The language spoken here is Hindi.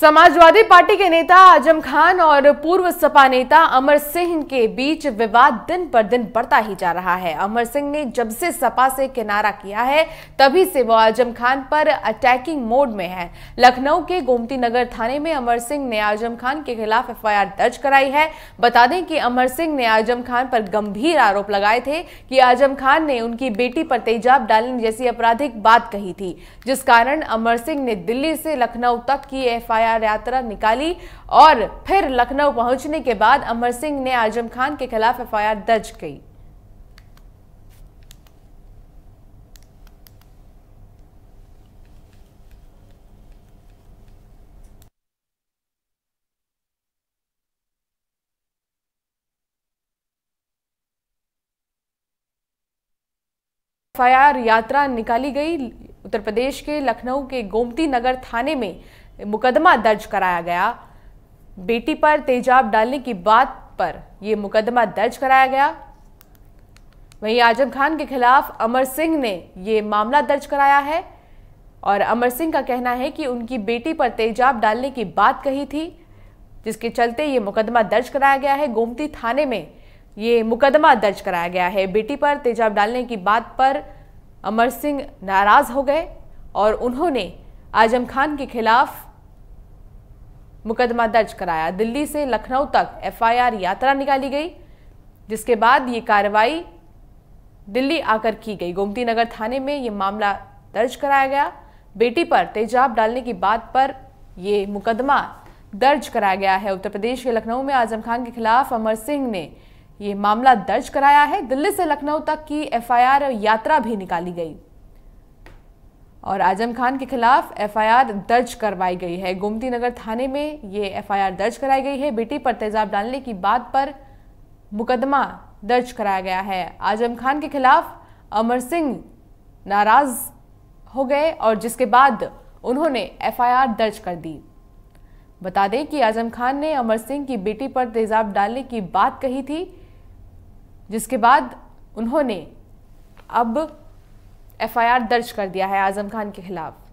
समाजवादी पार्टी के नेता आजम खान और पूर्व सपा नेता अमर सिंह के बीच विवाद दिन पर दिन बढ़ता ही जा रहा है अमर सिंह ने जब से सपा से किनारा किया है तभी से वो आजम खान पर अटैकिंग मोड में है लखनऊ के गोमती नगर थाने में अमर सिंह ने आजम खान के खिलाफ एफआईआर दर्ज कराई है बता दें कि अमर सिंह ने आजम खान पर गंभीर आरोप लगाए थे कि आजम खान ने उनकी बेटी पर तेजाब डालने जैसी आपराधिक बात कही थी जिस कारण अमर सिंह ने दिल्ली से लखनऊ तक की एफ न्याय यात्रा निकाली और फिर लखनऊ पहुंचने के बाद अमर सिंह ने आजम खान के खिलाफ एफ दर्ज की एफ यात्रा निकाली गई उत्तर प्रदेश के लखनऊ के गोमती नगर थाने में मुकदमा दर्ज कराया गया बेटी पर तेजाब डालने की बात पर यह मुकदमा दर्ज कराया गया वहीं आजम खान के खिलाफ अमर सिंह ने ये मामला दर्ज कराया है और अमर सिंह का कहना है कि उनकी बेटी पर तेजाब डालने की बात कही थी जिसके चलते ये मुकदमा दर्ज कराया गया है गोमती थाने में ये मुकदमा दर्ज कराया गया है बेटी पर तेजाब डालने की बात पर अमर सिंह नाराज हो गए और उन्होंने आजम खान के खिलाफ मुकदमा दर्ज कराया दिल्ली से लखनऊ तक एफआईआर यात्रा निकाली गई जिसके बाद ये कार्रवाई दिल्ली आकर की गई गोमती नगर थाने में ये मामला दर्ज कराया गया बेटी पर तेजाब डालने की बात पर ये मुकदमा दर्ज कराया गया है उत्तर प्रदेश के लखनऊ में आजम खान के खिलाफ अमर सिंह ने ये मामला दर्ज कराया है दिल्ली से लखनऊ तक की एफआईआर यात्रा भी निकाली गई और आजम खान के खिलाफ एफआईआर दर्ज करवाई गई है गोमती नगर थाने में ये एफआईआर दर्ज कराई गई है बेटी पर तेजाब डालने की बात पर मुकदमा दर्ज कराया गया है आजम खान के खिलाफ अमर सिंह नाराज हो गए और जिसके बाद उन्होंने एफआईआर दर्ज कर दी बता दें कि आजम खान ने अमर सिंह की बेटी पर तेजाब डालने की बात कही थी जिसके बाद उन्होंने अब एफआईआर दर्ज कर दिया है आजम खान के खिलाफ